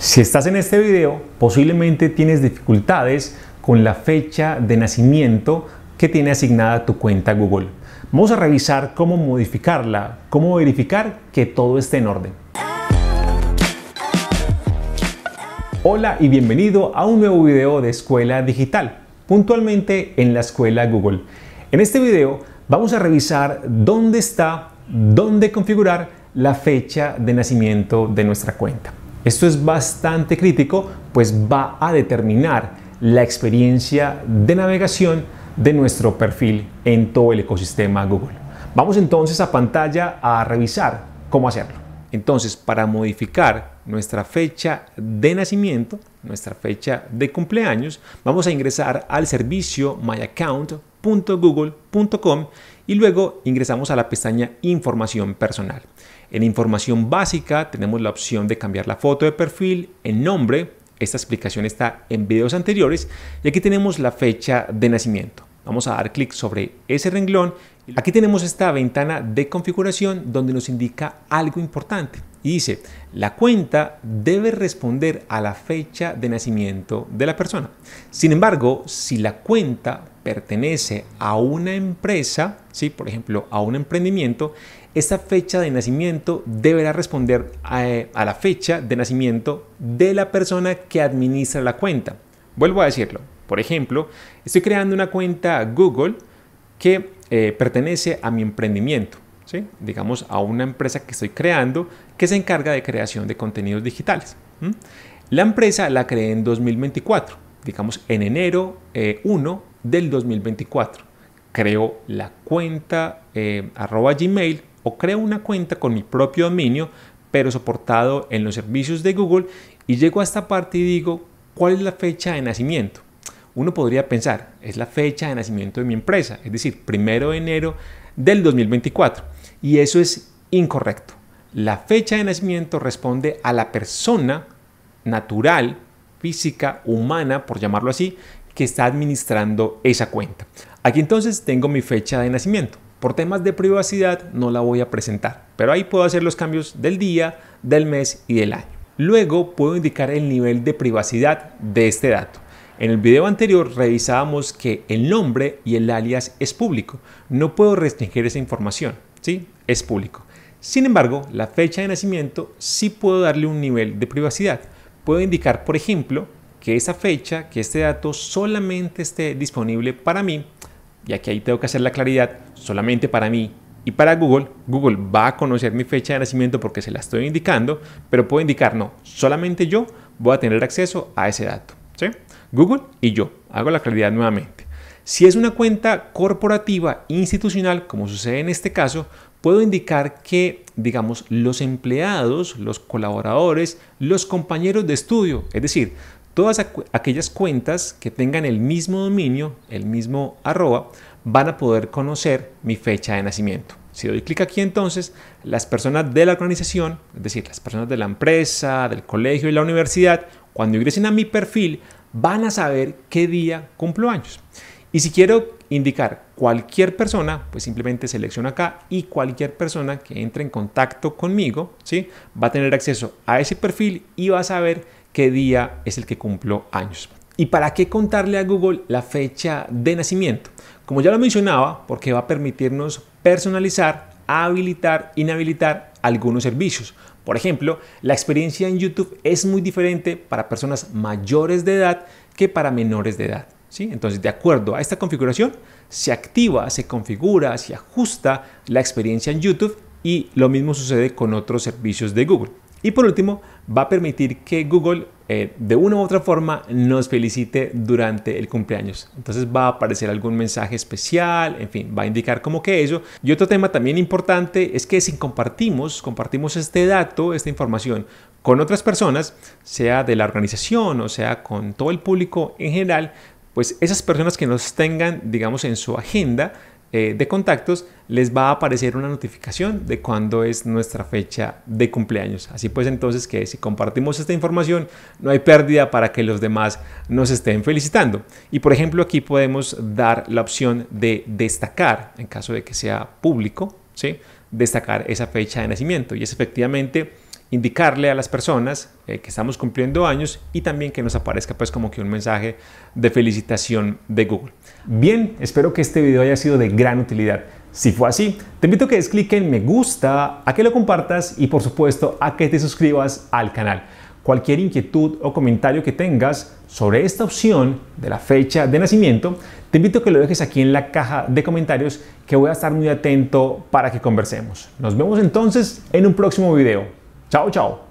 Si estás en este video, posiblemente tienes dificultades con la fecha de nacimiento que tiene asignada tu cuenta Google. Vamos a revisar cómo modificarla, cómo verificar que todo esté en orden. Hola y bienvenido a un nuevo video de Escuela Digital, puntualmente en la Escuela Google. En este video vamos a revisar dónde está, dónde configurar la fecha de nacimiento de nuestra cuenta. Esto es bastante crítico, pues va a determinar la experiencia de navegación de nuestro perfil en todo el ecosistema Google. Vamos entonces a pantalla a revisar cómo hacerlo. Entonces, para modificar nuestra fecha de nacimiento, nuestra fecha de cumpleaños, vamos a ingresar al servicio myaccount.google.com y luego ingresamos a la pestaña Información personal. En Información básica tenemos la opción de cambiar la foto de perfil, en nombre, esta explicación está en videos anteriores, y aquí tenemos la fecha de nacimiento. Vamos a dar clic sobre ese renglón. Aquí tenemos esta ventana de configuración donde nos indica algo importante y dice, la cuenta debe responder a la fecha de nacimiento de la persona. Sin embargo, si la cuenta pertenece a una empresa, ¿sí? por ejemplo, a un emprendimiento, esta fecha de nacimiento deberá responder eh, a, la fecha de nacimiento de la persona que administra la cuenta. Vuelvo a decirlo. Por ejemplo, estoy creando una cuenta Google que eh, pertenece a mi emprendimiento, ¿sí? digamos a una empresa que estoy creando que se encarga de creación de contenidos digitales. La empresa la creé en 2024, digamos en enero 1 eh, del 2024. Creo la cuenta eh, gmail o creo una cuenta con mi propio dominio, pero soportado en los servicios de Google y llego a esta parte y digo, ¿cuál es la fecha de nacimiento? Uno podría pensar, es la fecha de nacimiento de mi empresa, es decir, primero de enero del 2024. Y eso es incorrecto. La fecha de nacimiento responde a la persona natural, física, humana, por llamarlo así, que está administrando esa cuenta. Aquí entonces tengo mi fecha de nacimiento. Por temas de privacidad no la voy a presentar, pero ahí puedo hacer los cambios del día, del mes y del año. Luego puedo indicar el nivel de privacidad de este dato. En el video anterior revisábamos que el nombre y el alias es público. No puedo restringir esa información, ¿sí? Es público. Sin embargo, la fecha de nacimiento sí puedo darle un nivel de privacidad. Puedo indicar, por ejemplo, que esa fecha, que este dato solamente esté disponible para mí, y aquí ahí tengo que hacer la claridad, solamente para mí y para Google, Google va a conocer mi fecha de nacimiento porque se la estoy indicando, pero puedo indicar, no, solamente yo voy a tener acceso a ese dato. ¿sí? Google y yo, hago la claridad nuevamente. Si es una cuenta corporativa, institucional, como sucede en este caso, puedo indicar que, digamos, los empleados, los colaboradores, los compañeros de estudio, es decir, Todas aquellas cuentas que tengan el mismo dominio, el mismo arroba, van a poder conocer mi fecha de nacimiento. Si doy clic aquí entonces, las personas de la organización, es decir, las personas de la empresa, del colegio y la universidad, cuando ingresen a mi perfil, van a saber qué día cumplo años. Y si quiero indicar cualquier persona, pues simplemente selecciono acá y cualquier persona que entre en contacto conmigo, ¿sí? Va a tener acceso a ese perfil y va a saber qué día es el que cumplo años. ¿Y para qué contarle a Google la fecha de nacimiento? Como ya lo mencionaba, porque va a permitirnos personalizar, habilitar, inhabilitar algunos servicios. Por ejemplo, la experiencia en YouTube es muy diferente para personas mayores de edad que para menores de edad. ¿sí? Entonces, de acuerdo a esta configuración, se activa, se configura, se ajusta la experiencia en YouTube y lo mismo sucede con otros servicios de Google. Y por último, va a permitir que Google eh, de una u otra forma nos felicite durante el cumpleaños. Entonces va a aparecer algún mensaje especial, en fin, va a indicar como que eso. Y otro tema también importante es que si compartimos, compartimos este dato, esta información con otras personas, sea de la organización o sea con todo el público en general, pues esas personas que nos tengan, digamos, en su agenda, eh, de contactos, les va a aparecer una notificación de cuándo es nuestra fecha de cumpleaños. Así pues entonces que si compartimos esta información, no hay pérdida para que los demás nos estén felicitando. Y por ejemplo aquí podemos dar la opción de destacar, en caso de que sea público, ¿sí? destacar esa fecha de nacimiento. Y es efectivamente indicarle a las personas eh, que estamos cumpliendo años y también que nos aparezca pues como que un mensaje de felicitación de Google. Bien, espero que este video haya sido de gran utilidad. Si fue así, te invito a que des clic en me gusta, a que lo compartas y por supuesto a que te suscribas al canal. Cualquier inquietud o comentario que tengas sobre esta opción de la fecha de nacimiento, te invito a que lo dejes aquí en la caja de comentarios que voy a estar muy atento para que conversemos. Nos vemos entonces en un próximo video. Ciao ciao!